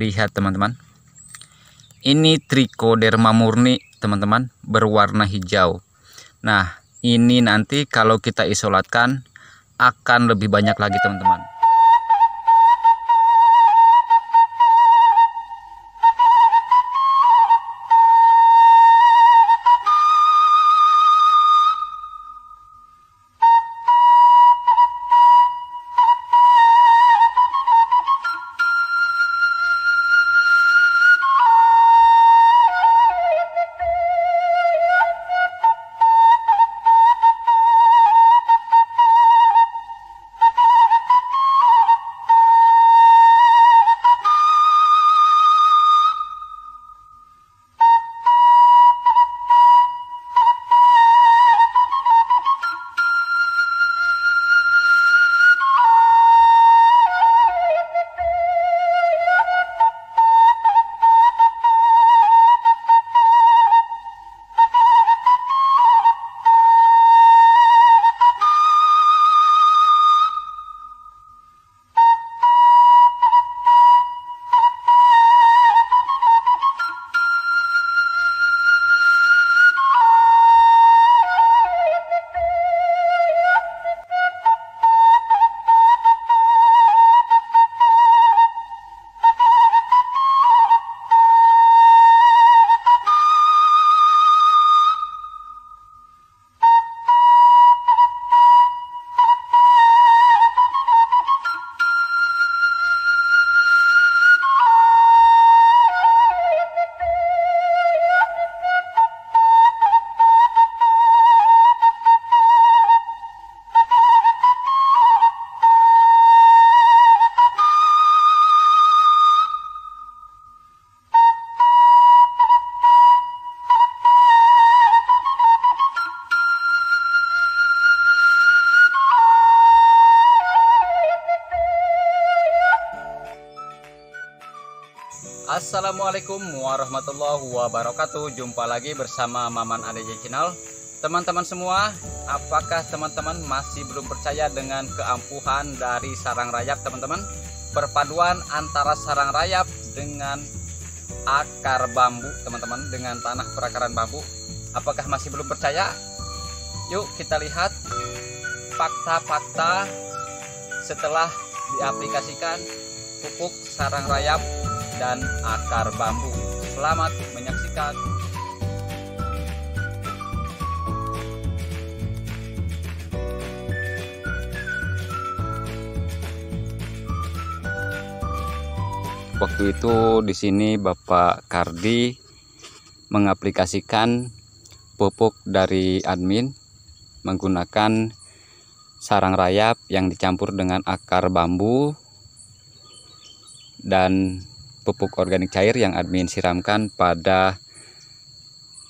lihat teman-teman ini trichoderma murni teman-teman berwarna hijau nah ini nanti kalau kita isolatkan akan lebih banyak lagi teman-teman Assalamualaikum warahmatullahi wabarakatuh Jumpa lagi bersama Maman ADJ Channel Teman-teman semua Apakah teman-teman masih belum percaya dengan keampuhan dari sarang rayap teman-teman Perpaduan antara sarang rayap dengan akar bambu teman-teman Dengan tanah perakaran bambu Apakah masih belum percaya? Yuk kita lihat fakta-fakta setelah diaplikasikan pupuk sarang rayap dan akar bambu. Selamat menyaksikan. Waktu itu di sini Bapak Kardi mengaplikasikan pupuk dari admin menggunakan sarang rayap yang dicampur dengan akar bambu dan pupuk organik cair yang admin siramkan pada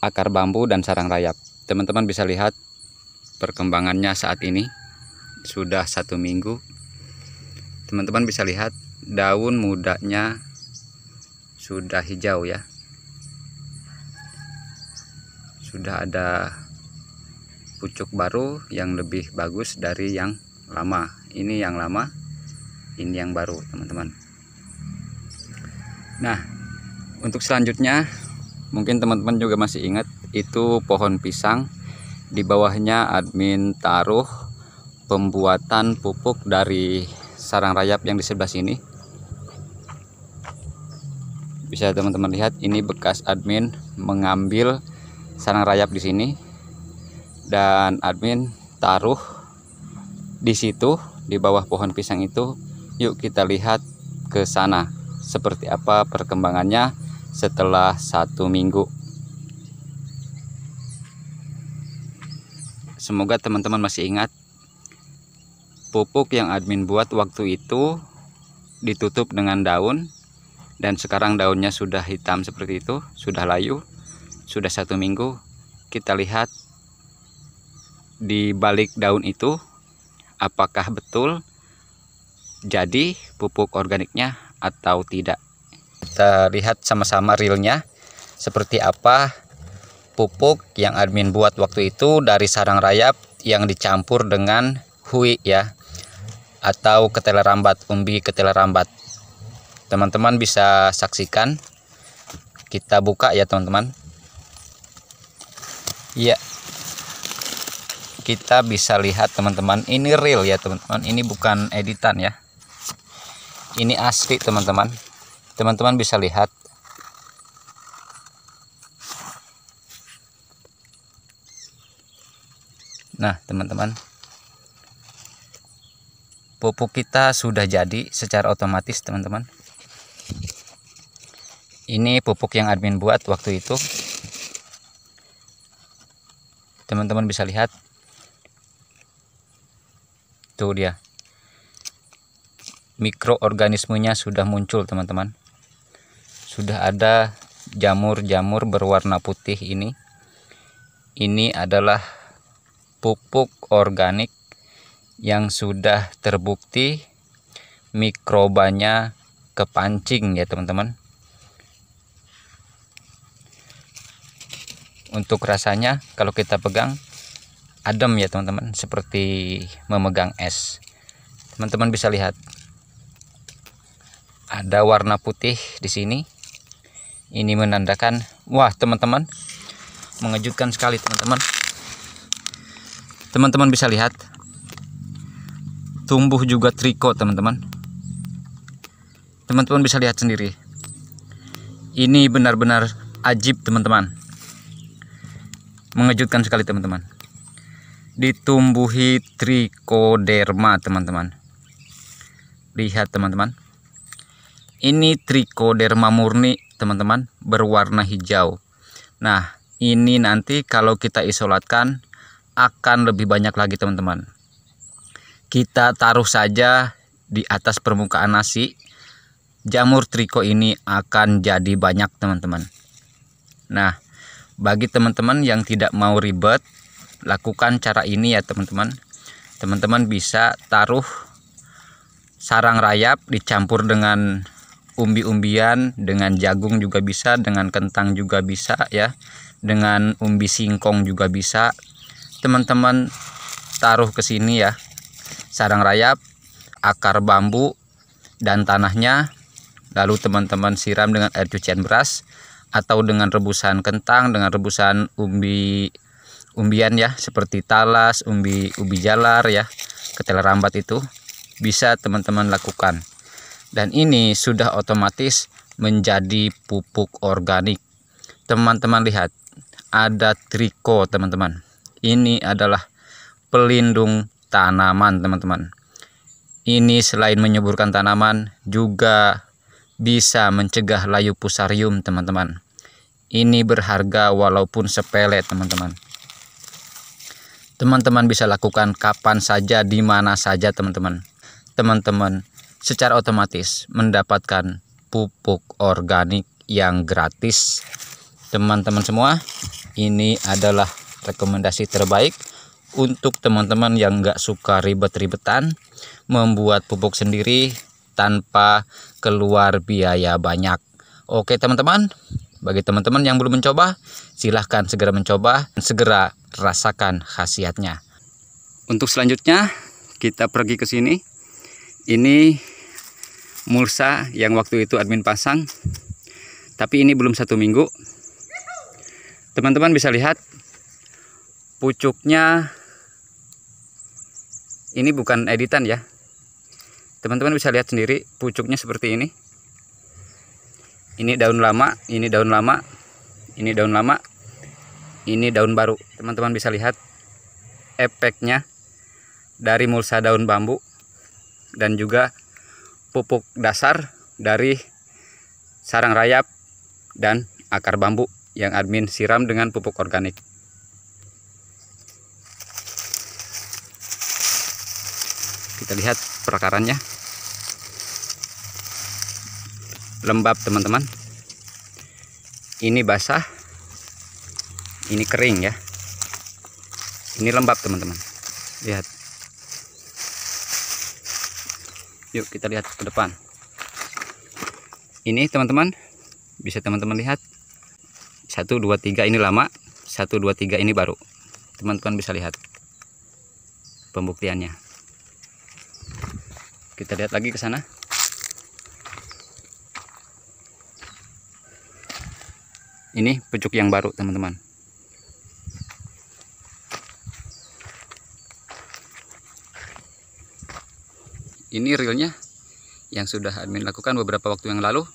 akar bambu dan sarang rayap. Teman-teman bisa lihat perkembangannya saat ini sudah satu minggu. Teman-teman bisa lihat daun mudanya sudah hijau ya. Sudah ada pucuk baru yang lebih bagus dari yang lama. Ini yang lama, ini yang baru, teman-teman nah untuk selanjutnya mungkin teman-teman juga masih ingat itu pohon pisang di bawahnya admin taruh pembuatan pupuk dari sarang rayap yang di sebelah sini bisa teman-teman lihat ini bekas admin mengambil sarang rayap di sini dan admin taruh di situ di bawah pohon pisang itu yuk kita lihat ke sana seperti apa perkembangannya setelah satu minggu semoga teman-teman masih ingat pupuk yang admin buat waktu itu ditutup dengan daun dan sekarang daunnya sudah hitam seperti itu sudah layu sudah satu minggu kita lihat di balik daun itu apakah betul jadi pupuk organiknya atau tidak kita lihat sama-sama realnya seperti apa pupuk yang admin buat waktu itu dari sarang rayap yang dicampur dengan hui ya atau ketela rambat umbi ketela rambat teman-teman bisa saksikan kita buka ya teman-teman ya kita bisa lihat teman-teman ini real ya teman-teman ini bukan editan ya ini asli teman-teman teman-teman bisa lihat nah teman-teman pupuk kita sudah jadi secara otomatis teman-teman ini pupuk yang admin buat waktu itu teman-teman bisa lihat tuh dia mikroorganismenya sudah muncul teman-teman sudah ada jamur-jamur berwarna putih ini ini adalah pupuk organik yang sudah terbukti mikrobanya kepancing ya teman-teman untuk rasanya kalau kita pegang adem ya teman-teman seperti memegang es teman-teman bisa lihat ada warna putih di sini ini menandakan wah teman-teman mengejutkan sekali teman-teman teman-teman bisa lihat tumbuh juga triko teman-teman teman-teman bisa lihat sendiri ini benar-benar ajib teman-teman mengejutkan sekali teman-teman ditumbuhi trikoderma teman-teman lihat teman-teman ini trichoderma murni teman-teman berwarna hijau nah ini nanti kalau kita isolatkan akan lebih banyak lagi teman-teman kita taruh saja di atas permukaan nasi jamur triko ini akan jadi banyak teman-teman nah bagi teman-teman yang tidak mau ribet lakukan cara ini ya teman-teman teman-teman bisa taruh sarang rayap dicampur dengan umbi-umbian dengan jagung juga bisa dengan kentang juga bisa ya dengan umbi singkong juga bisa teman-teman taruh ke sini ya sarang rayap akar bambu dan tanahnya lalu teman-teman siram dengan air cucian beras atau dengan rebusan kentang dengan rebusan umbi umbian ya seperti talas umbi ubi jalar ya ketela rambat itu bisa teman-teman lakukan dan ini sudah otomatis menjadi pupuk organik teman-teman lihat ada triko teman-teman ini adalah pelindung tanaman teman-teman ini selain menyuburkan tanaman juga bisa mencegah layu pusarium teman-teman ini berharga walaupun sepele teman-teman teman-teman bisa lakukan kapan saja di mana saja teman-teman teman-teman secara otomatis mendapatkan pupuk organik yang gratis. Teman-teman semua, ini adalah rekomendasi terbaik untuk teman-teman yang nggak suka ribet-ribetan membuat pupuk sendiri tanpa keluar biaya banyak. Oke teman-teman, bagi teman-teman yang belum mencoba, silahkan segera mencoba dan segera rasakan khasiatnya. Untuk selanjutnya, kita pergi ke sini. Ini Mulsa yang waktu itu admin pasang tapi ini belum satu minggu teman-teman bisa lihat pucuknya ini bukan editan ya teman-teman bisa lihat sendiri pucuknya seperti ini ini daun lama ini daun lama ini daun lama ini daun baru teman-teman bisa lihat efeknya dari mulsa daun bambu dan juga pupuk dasar dari sarang rayap dan akar bambu yang admin siram dengan pupuk organik. Kita lihat perakarannya. Lembab teman-teman. Ini basah. Ini kering ya. Ini lembab teman-teman. Lihat. yuk kita lihat ke depan ini teman-teman bisa teman-teman lihat 1 2 3 ini lama 1 2 3 ini baru teman-teman bisa lihat pembuktiannya kita lihat lagi ke sana ini pucuk yang baru teman-teman ini realnya yang sudah admin lakukan beberapa waktu yang lalu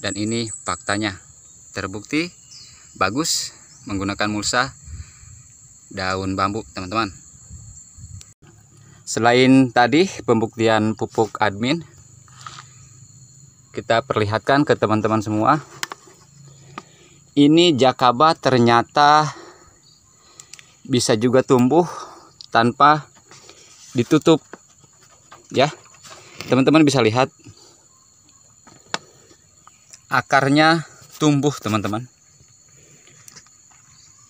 dan ini faktanya terbukti bagus menggunakan mulsa daun bambu teman-teman selain tadi pembuktian pupuk admin kita perlihatkan ke teman-teman semua ini jakaba ternyata bisa juga tumbuh tanpa ditutup ya teman-teman bisa lihat akarnya tumbuh teman-teman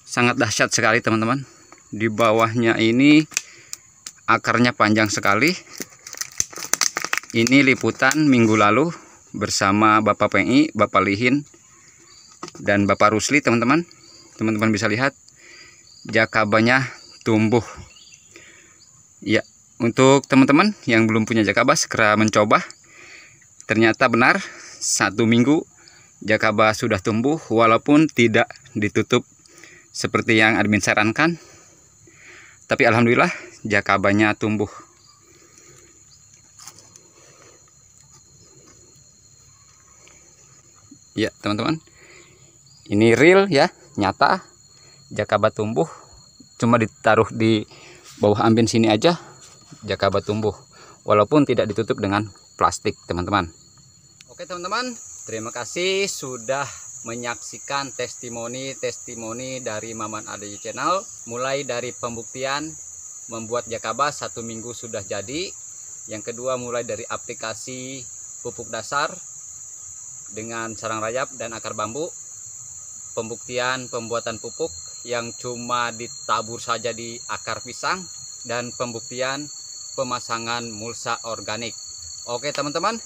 sangat dahsyat sekali teman-teman di bawahnya ini akarnya panjang sekali ini liputan minggu lalu bersama Bapak Pengi, Bapak Lihin dan Bapak Rusli teman-teman teman-teman bisa lihat jakabanya tumbuh ya untuk teman-teman yang belum punya jakaba segera mencoba. Ternyata benar, satu minggu jakaba sudah tumbuh walaupun tidak ditutup seperti yang admin sarankan. Tapi alhamdulillah jakabanya tumbuh. Ya, teman-teman. Ini real ya, nyata. Jakaba tumbuh cuma ditaruh di bawah ambin sini aja jakaba tumbuh walaupun tidak ditutup dengan plastik teman-teman oke teman-teman terima kasih sudah menyaksikan testimoni-testimoni dari Maman Adi Channel mulai dari pembuktian membuat jakaba satu minggu sudah jadi yang kedua mulai dari aplikasi pupuk dasar dengan sarang rayap dan akar bambu pembuktian pembuatan pupuk yang cuma ditabur saja di akar pisang dan pembuktian pemasangan mulsa organik. Oke teman-teman,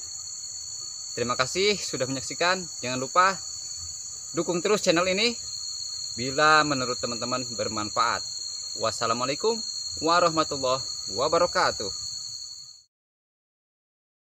terima kasih sudah menyaksikan. Jangan lupa dukung terus channel ini bila menurut teman-teman bermanfaat. Wassalamualaikum warahmatullahi wabarakatuh.